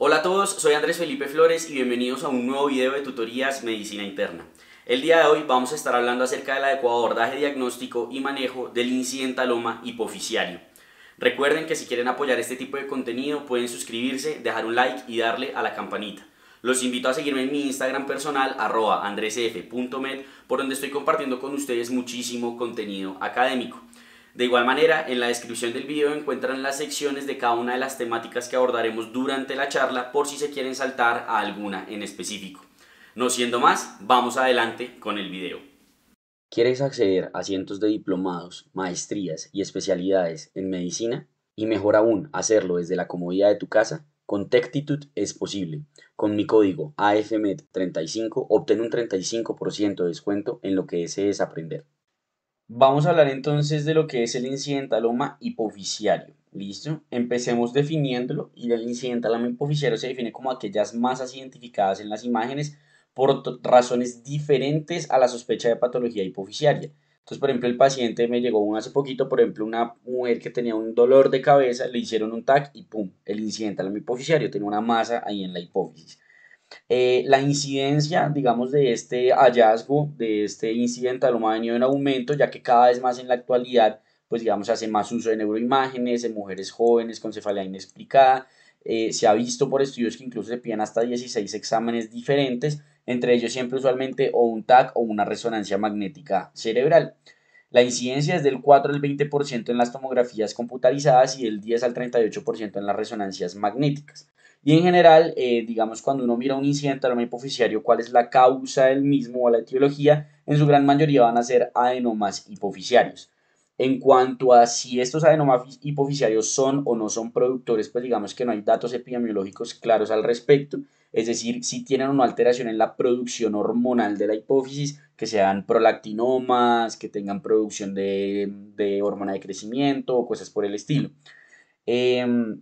Hola a todos, soy Andrés Felipe Flores y bienvenidos a un nuevo video de tutorías Medicina Interna. El día de hoy vamos a estar hablando acerca del adecuado abordaje diagnóstico y manejo del incidentaloma hipoficiario. Recuerden que si quieren apoyar este tipo de contenido pueden suscribirse, dejar un like y darle a la campanita. Los invito a seguirme en mi Instagram personal, arroba andresf.med, por donde estoy compartiendo con ustedes muchísimo contenido académico. De igual manera, en la descripción del video encuentran las secciones de cada una de las temáticas que abordaremos durante la charla por si se quieren saltar a alguna en específico. No siendo más, vamos adelante con el video. ¿Quieres acceder a cientos de diplomados, maestrías y especialidades en medicina? Y mejor aún, hacerlo desde la comodidad de tu casa? Con Tectitude es posible. Con mi código AFMED35 obtén un 35% de descuento en lo que desees aprender. Vamos a hablar entonces de lo que es el incidentaloma hipoficiario. ¿Listo? Empecemos definiéndolo y el incidentaloma hipoficiario se define como aquellas masas identificadas en las imágenes por razones diferentes a la sospecha de patología hipoficiaria. Entonces, por ejemplo, el paciente me llegó hace poquito, por ejemplo, una mujer que tenía un dolor de cabeza, le hicieron un TAC y ¡pum! El incidentaloma hipoficiario tenía una masa ahí en la hipófisis. Eh, la incidencia, digamos, de este hallazgo, de este incidente lo ha venido en aumento, ya que cada vez más en la actualidad, pues digamos, se hace más uso de neuroimágenes, en mujeres jóvenes con cefalea inexplicada. Eh, se ha visto por estudios que incluso se piden hasta 16 exámenes diferentes, entre ellos siempre usualmente o un TAC o una resonancia magnética cerebral. La incidencia es del 4 al 20% en las tomografías computarizadas y del 10 al 38% en las resonancias magnéticas. Y en general, eh, digamos, cuando uno mira un incidente adenoma hipoficiario, cuál es la causa del mismo o la etiología, en su gran mayoría van a ser adenomas hipoficiarios. En cuanto a si estos adenomas hipoficiarios son o no son productores, pues digamos que no hay datos epidemiológicos claros al respecto, es decir, si tienen una alteración en la producción hormonal de la hipófisis, que sean prolactinomas, que tengan producción de, hormona de crecimiento o cosas por el estilo. Em,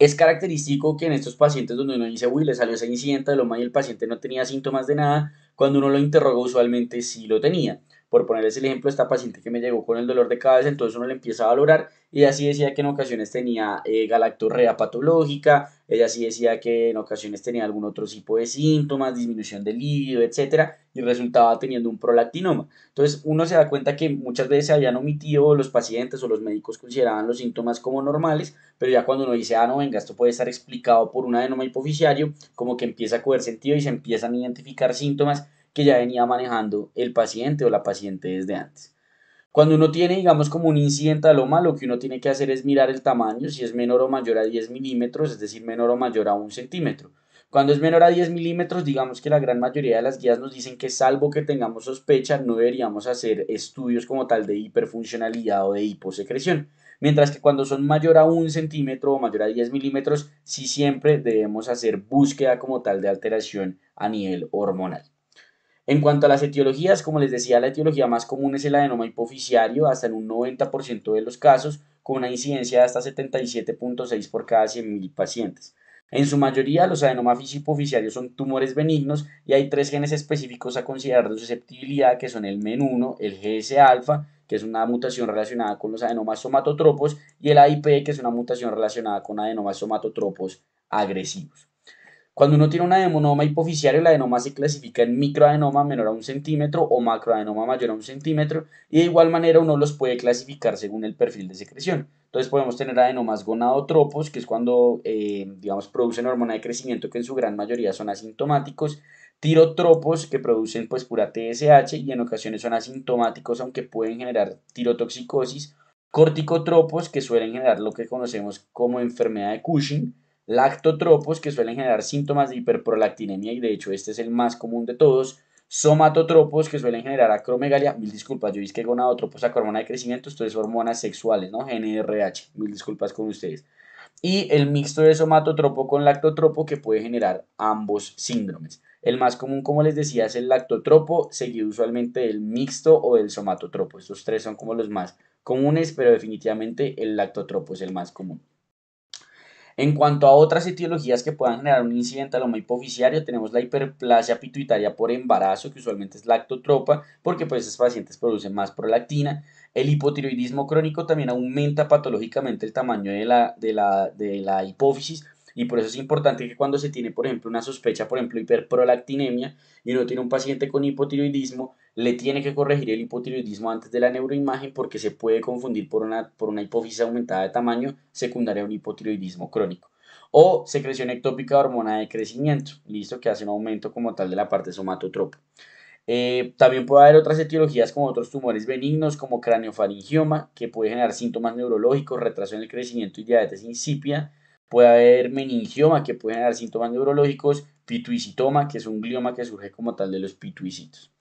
es característico que en estos pacientes donde uno dice, uy, le salió ese incidente de loma y el paciente no tenía síntomas de nada, cuando uno lo interroga usualmente sí lo tenía por ponerles el ejemplo, esta paciente que me llegó con el dolor de cabeza, entonces uno le empieza a valorar y así decía que en ocasiones tenía eh, galactorrea patológica, ella sí decía que en ocasiones tenía algún otro tipo de síntomas, disminución del líbido, etcétera, y resultaba teniendo un prolactinoma. Entonces uno se da cuenta que muchas veces se habían omitido los pacientes o los médicos consideraban los síntomas como normales, pero ya cuando uno dice, ah, no, venga, esto puede estar explicado por un adenoma hipoficiario como que empieza a coger sentido y se empiezan a identificar síntomas que ya venía manejando el paciente o la paciente desde antes. Cuando uno tiene, digamos, como un loma lo que uno tiene que hacer es mirar el tamaño, si es menor o mayor a 10 milímetros, es decir, menor o mayor a un centímetro. Cuando es menor a 10 milímetros, digamos que la gran mayoría de las guías nos dicen que salvo que tengamos sospecha, no deberíamos hacer estudios como tal de hiperfuncionalidad o de hiposecreción. Mientras que cuando son mayor a un centímetro o mayor a 10 milímetros, sí siempre debemos hacer búsqueda como tal de alteración a nivel hormonal. En cuanto a las etiologías, como les decía, la etiología más común es el adenoma hipoficiario, hasta en un 90% de los casos, con una incidencia de hasta 77.6 por cada 100.000 pacientes. En su mayoría, los adenomas hipoficiarios son tumores benignos y hay tres genes específicos a considerar de susceptibilidad, que son el MEN1, el GS-alfa, que es una mutación relacionada con los adenomas somatotropos, y el AIP, que es una mutación relacionada con adenomas somatotropos agresivos. Cuando uno tiene un adenoma hipoficiario, el adenoma se clasifica en microadenoma menor a un centímetro o macroadenoma mayor a un centímetro y de igual manera uno los puede clasificar según el perfil de secreción. Entonces podemos tener adenomas gonadotropos, que es cuando, eh, digamos, producen hormona de crecimiento, que en su gran mayoría son asintomáticos, tirotropos, que producen pues pura TSH y en ocasiones son asintomáticos, aunque pueden generar tirotoxicosis, corticotropos, que suelen generar lo que conocemos como enfermedad de Cushing, lactotropos que suelen generar síntomas de hiperprolactinemia y de hecho este es el más común de todos, somatotropos que suelen generar acromegalia, mil disculpas, yo dije que gonadotropos, hormona de crecimiento, esto es hormonas sexuales, ¿no? GNRH, mil disculpas con ustedes. Y el mixto de somatotropo con lactotropo que puede generar ambos síndromes. El más común, como les decía, es el lactotropo, seguido usualmente del mixto o del somatotropo. Estos tres son como los más comunes, pero definitivamente el lactotropo es el más común. En cuanto a otras etiologías que puedan generar un incidente loma hipofisiario, tenemos la hiperplasia pituitaria por embarazo, que usualmente es lactotropa, porque pues esos pacientes producen más prolactina. El hipotiroidismo crónico también aumenta patológicamente el tamaño de la, de la, hipófisis, y por eso es importante que cuando se tiene, por ejemplo, una sospecha, por ejemplo, hiperprolactinemia, y uno tiene un paciente con hipotiroidismo, le tiene que corregir el hipotiroidismo antes de la neuroimagen porque se puede confundir por una, por una hipófisis aumentada de tamaño secundaria a un hipotiroidismo crónico. O secreción ectópica de hormona de crecimiento, listo, que hace un aumento como tal de la parte somatotropa. Eh, también puede haber otras etiologías como otros tumores benignos como craneofaringioma, que puede generar síntomas neurológicos, retraso en el crecimiento y diabetes insipida Puede haber meningioma, que puede generar síntomas neurológicos, pituicitoma, que es un glioma que surge como tal de los pituicitos.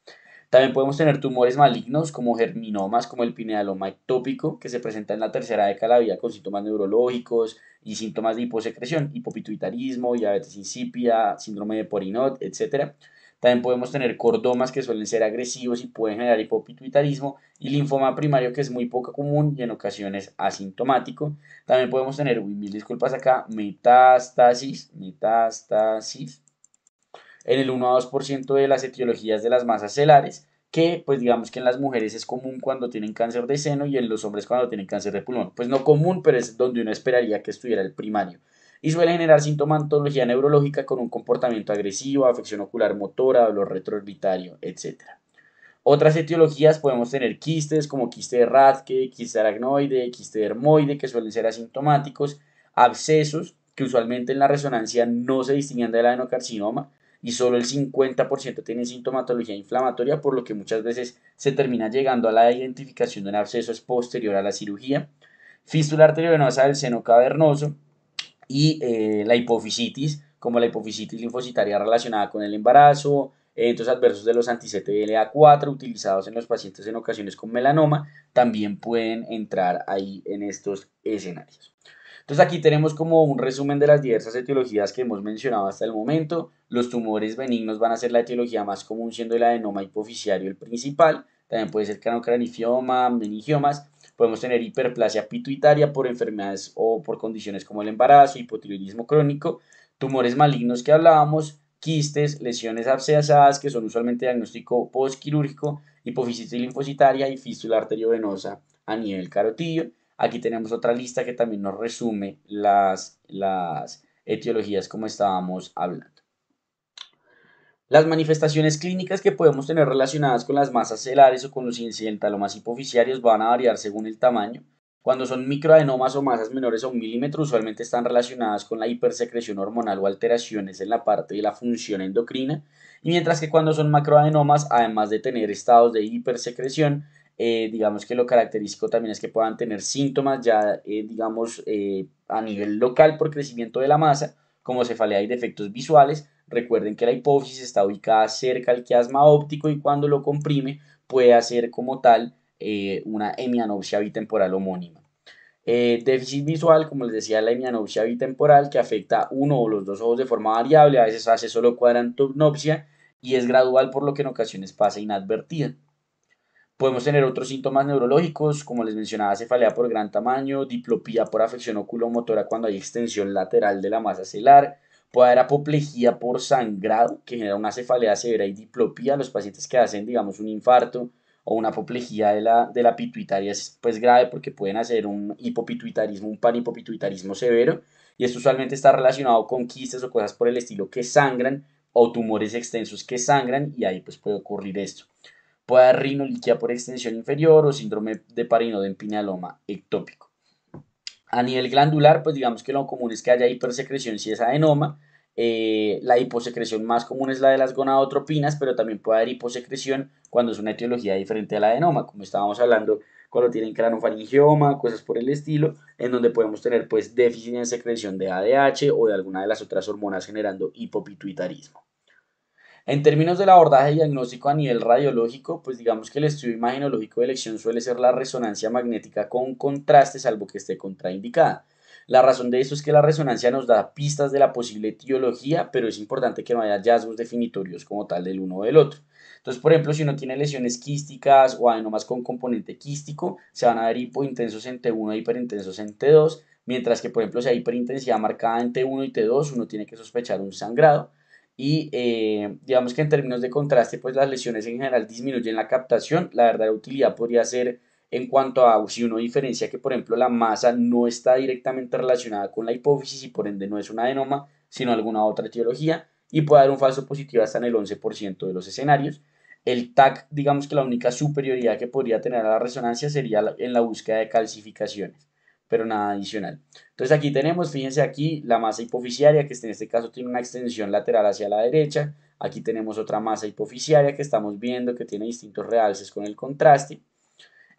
También podemos tener tumores malignos como germinomas, como el pinealoma ectópico, que se presenta en la tercera década de la vida con síntomas neurológicos y síntomas de hiposecreción, hipopituitarismo, diabetes insípida, síndrome de Porinot, etc. También podemos tener cordomas que suelen ser agresivos y pueden generar hipopituitarismo y linfoma primario que es muy poco común y en ocasiones asintomático. También podemos tener, mil disculpas acá, metástasis, metástasis, en el 1 a 2% de las etiologías de las masas celares, que pues digamos que en las mujeres es común cuando tienen cáncer de seno y en los hombres cuando tienen cáncer de pulmón. Pues no común, pero es donde uno esperaría que estuviera el primario. Y suele generar sintomatología neurológica con un comportamiento agresivo, afección ocular motora, dolor retroorbitario, etc. Otras etiologías podemos tener quistes como quiste de Radke, quiste aracnoide, quiste de hermoide, que suelen ser asintomáticos, abscesos, que usualmente en la resonancia no se distinguían del adenocarcinoma, y solo el 50% tiene sintomatología inflamatoria, por lo que muchas veces se termina llegando a la identificación de un absceso posterior a la cirugía. Fístula arteriovenosa del seno cavernoso y eh, la hipofisitis, como la hipofisitis linfocitaria relacionada con el embarazo, eventos eh, adversos de los anti-CTLA4 utilizados en los pacientes en ocasiones con melanoma también pueden entrar ahí en estos escenarios. Entonces aquí tenemos como un resumen de las diversas etiologías que hemos mencionado hasta el momento. Los tumores benignos van a ser la etiología más común siendo el adenoma hipoficiario el principal. También puede ser cranocranifioma, meningiomas. Podemos tener hiperplasia pituitaria por enfermedades o por condiciones como el embarazo, hipotiroidismo crónico, tumores malignos que hablábamos, quistes, lesiones abscesadas, que son usualmente diagnóstico postquirúrgico, hipofisitis linfocitaria y fístula arteriovenosa a nivel carotidio. Aquí tenemos otra lista que también nos resume las, las etiologías como estábamos hablando. Las manifestaciones clínicas que podemos tener relacionadas con las masas celares o con los incidentalomas hipoficiarios van a variar según el tamaño, cuando son microadenomas o masas menores a un milímetro, usualmente están relacionadas con la hipersecreción hormonal o alteraciones en la parte de la función endocrina, y mientras que cuando son macroadenomas, además de tener estados de hipersecreción, eh, digamos que lo característico también es que puedan tener síntomas ya, eh, digamos, eh, a nivel local por crecimiento de la masa, como cefalea y defectos visuales. Recuerden que la hipófisis está ubicada cerca al quiasma óptico y cuando lo comprime puede hacer como tal eh, una hemianopsia bitemporal homónima. Eh, déficit visual, como les decía, la hemianopsia bitemporal que afecta uno o los dos ojos de forma variable, a veces hace solo cuadrantopsia y es gradual por lo que en ocasiones pasa inadvertida. Podemos tener otros síntomas neurológicos, como les mencionaba, cefalea por gran tamaño, diplopía por afección oculomotora cuando hay extensión lateral de la masa celar puede haber apoplejía por sangrado, que genera una cefalea severa y diplopía, en los pacientes que hacen, digamos, un infarto, o una apoplejía de la, de la pituitaria es pues grave porque pueden hacer un hipopituitarismo, un panhipopituitarismo severo y esto usualmente está relacionado con quistes o cosas por el estilo que sangran o tumores extensos que sangran y ahí pues puede ocurrir esto. Puede haber rinoliquia por extensión inferior o síndrome de parinodempinaloma ectópico. A nivel glandular, pues digamos que lo común es que haya hipersecreción si es adenoma, eh, la hiposecreción más común es la de las gonadotropinas, pero también puede haber hiposecreción cuando es una etiología diferente a la adenoma, como estábamos hablando cuando tienen cranofaringioma, cosas por el estilo, en donde podemos tener pues déficit en secreción de ADH o de alguna de las otras hormonas generando hipopituitarismo. En términos del abordaje diagnóstico a nivel radiológico, pues digamos que el estudio imaginológico de elección suele ser la resonancia magnética con contraste, salvo que esté contraindicada. La razón de esto es que la resonancia nos da pistas de la posible etiología, pero es importante que no haya hallazgos definitorios como tal del uno o del otro. Entonces, por ejemplo, si uno tiene lesiones quísticas o adenomas con componente quístico, se van a ver hipointensos en T1 e hiperintensos en T2, mientras que, por ejemplo, si hay hiperintensidad marcada en T1 y T2, uno tiene que sospechar un sangrado. Y eh, digamos que en términos de contraste, pues las lesiones en general disminuyen la captación. La verdadera utilidad podría ser en cuanto a si uno diferencia que, por ejemplo, la masa no está directamente relacionada con la hipófisis y por ende no es una adenoma, sino alguna otra etiología, y puede dar un falso positivo hasta en el 11% de los escenarios. El TAC, digamos que la única superioridad que podría tener a la resonancia sería en la búsqueda de calcificaciones, pero nada adicional. Entonces aquí tenemos, fíjense aquí, la masa hipofisiaria, que en este caso tiene una extensión lateral hacia la derecha. Aquí tenemos otra masa hipofisiaria que estamos viendo que tiene distintos realces con el contraste.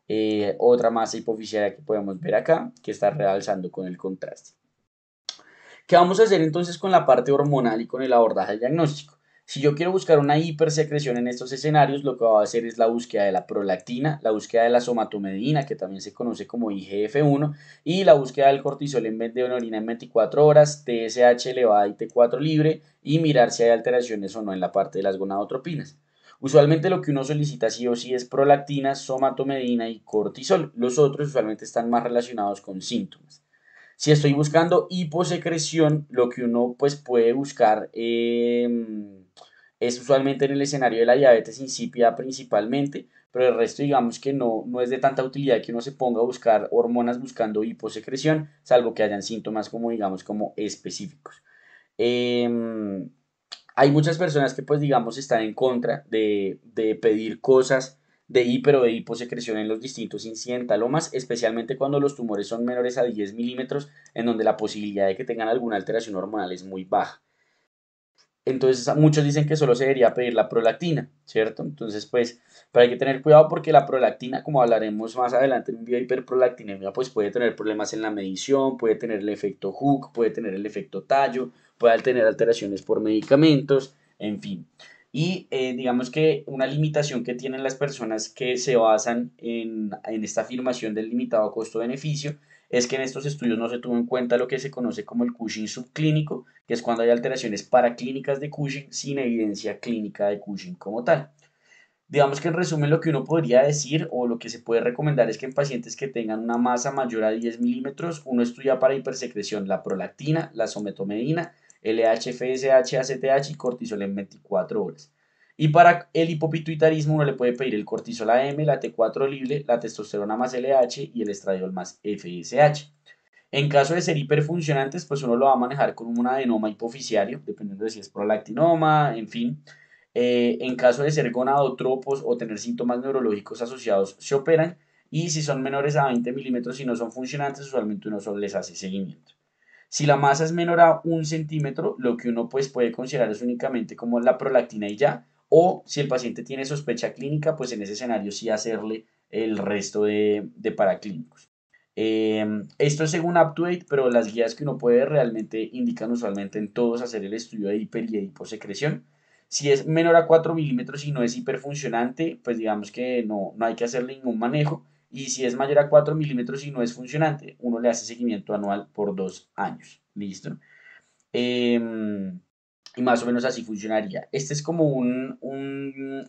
Eh, otra masa hipofisaria que podemos ver acá, que está realzando con el contraste. ¿Qué vamos a hacer entonces con la parte hormonal y con el abordaje diagnóstico? Si yo quiero buscar una hipersecreción en estos escenarios, lo que voy a hacer es la búsqueda de la prolactina, la búsqueda de la somatomedina, que también se conoce como IGF-1, y la búsqueda del cortisol en vez de orina en 24 horas, TSH elevada y T4 libre, y mirar si hay alteraciones o no en la parte de las gonadotropinas. Usualmente lo que uno solicita sí o sí es prolactina, somatomedina y cortisol. Los otros usualmente están más relacionados con síntomas. Si estoy buscando hiposecreción, lo que uno pues, puede buscar em, es usualmente en el escenario de la diabetes insípida principalmente, pero el resto digamos que no, no es de tanta utilidad que uno se ponga a buscar hormonas buscando hiposecreción, salvo que hayan síntomas como digamos como específicos. Em, hay muchas personas que pues digamos están en contra de, pedir cosas de hiper o de hiposecreción pues, en los distintos incidentalomas, especialmente cuando los tumores son menores a 10 milímetros, en donde la posibilidad de que tengan alguna alteración hormonal es muy baja. Entonces muchos dicen que solo se debería pedir la prolactina, ¿cierto? Entonces pues, hay que tener cuidado porque la prolactina, como hablaremos más adelante en de hiperprolactinemia, pues puede tener problemas en la medición, puede tener el efecto Hook, puede tener el efecto tallo, puede tener alteraciones por medicamentos, en fin. Y eh, digamos que una limitación que tienen las personas que se basan en, en esta afirmación del limitado costo-beneficio es que en estos estudios no se tuvo en cuenta lo que se conoce como el Cushing subclínico, que es cuando hay alteraciones paraclínicas de Cushing sin evidencia clínica de Cushing como tal. Digamos que en resumen lo que uno podría decir o lo que se puede recomendar es que en pacientes que tengan una masa mayor a 10 milímetros, uno estudia para hipersecreción la prolactina, la sometomedina, LHFSH, ACTH y cortisol en 24 horas. Y para el hipopituitarismo uno le puede pedir el cortisol AM, la T4 libre, la testosterona más LH y el estradiol más FSH. En caso de ser hiperfuncionantes, pues uno lo va a manejar con un adenoma hipoficiario, dependiendo de si es prolactinoma, en fin. Eh, en caso de ser gonadotropos o tener síntomas neurológicos asociados, se operan. Y si son menores a 20 milímetros y no son funcionantes, usualmente uno solo les hace seguimiento. Si la masa es menor a un centímetro, lo que uno pues puede considerar es únicamente como la prolactina y ya, o si el paciente tiene sospecha clínica, pues en ese escenario sí hacerle el resto de, paraclínicos. Em, esto es según UpToDate, pero las guías que uno puede realmente indican usualmente en todos hacer el estudio de hiper y de hiposecreción. Si es menor a 4 milímetros y no es hiperfuncionante, pues digamos que no, hay que hacerle ningún manejo. Y si es mayor a 4 milímetros y no es funcionante, uno le hace seguimiento anual por dos años. Listo. Em, y más o menos así funcionaría. Este es como un,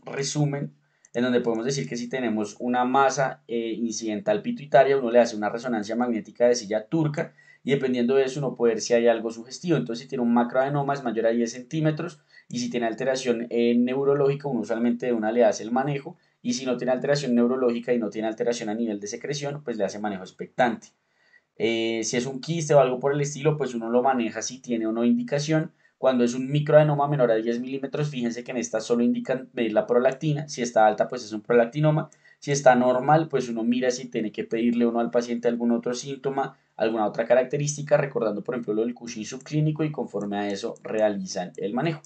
resumen en donde podemos decir que si tenemos una masa eh, incidental pituitaria, uno le hace una resonancia magnética de silla turca y dependiendo de eso uno puede ver si hay algo sugestivo. Entonces, si tiene un macroadenoma es mayor a 10 centímetros y si tiene alteración eh, neurológica, uno usualmente una le hace el manejo y si no tiene alteración neurológica y no tiene alteración a nivel de secreción, pues le hace manejo expectante. Eh, si es un quiste o algo por el estilo, pues uno lo maneja si tiene o no indicación cuando es un microadenoma menor a 10 milímetros, fíjense que en esta solo indican medir la prolactina. Si está alta, pues es un prolactinoma. Si está normal, pues uno mira si tiene que pedirle uno al paciente algún otro síntoma, alguna otra característica, recordando por ejemplo lo del Cushing subclínico y conforme a eso realizan el manejo.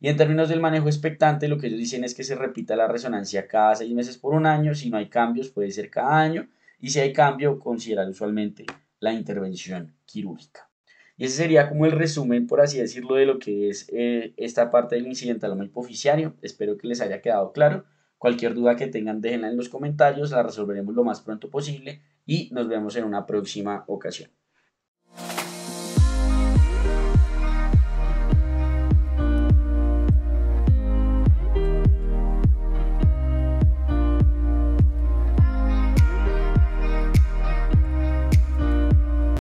Y en términos del manejo expectante, lo que ellos dicen es que se repita la resonancia cada seis meses por un año. Si no hay cambios, puede ser cada año. Y si hay cambio, considerar usualmente la intervención quirúrgica ese sería como el resumen, por así decirlo, de lo que es eh, esta parte del incidental mal oficiario. Espero que les haya quedado claro. Cualquier duda que tengan, déjenla en los comentarios, la resolveremos lo más pronto posible y nos vemos en una próxima ocasión.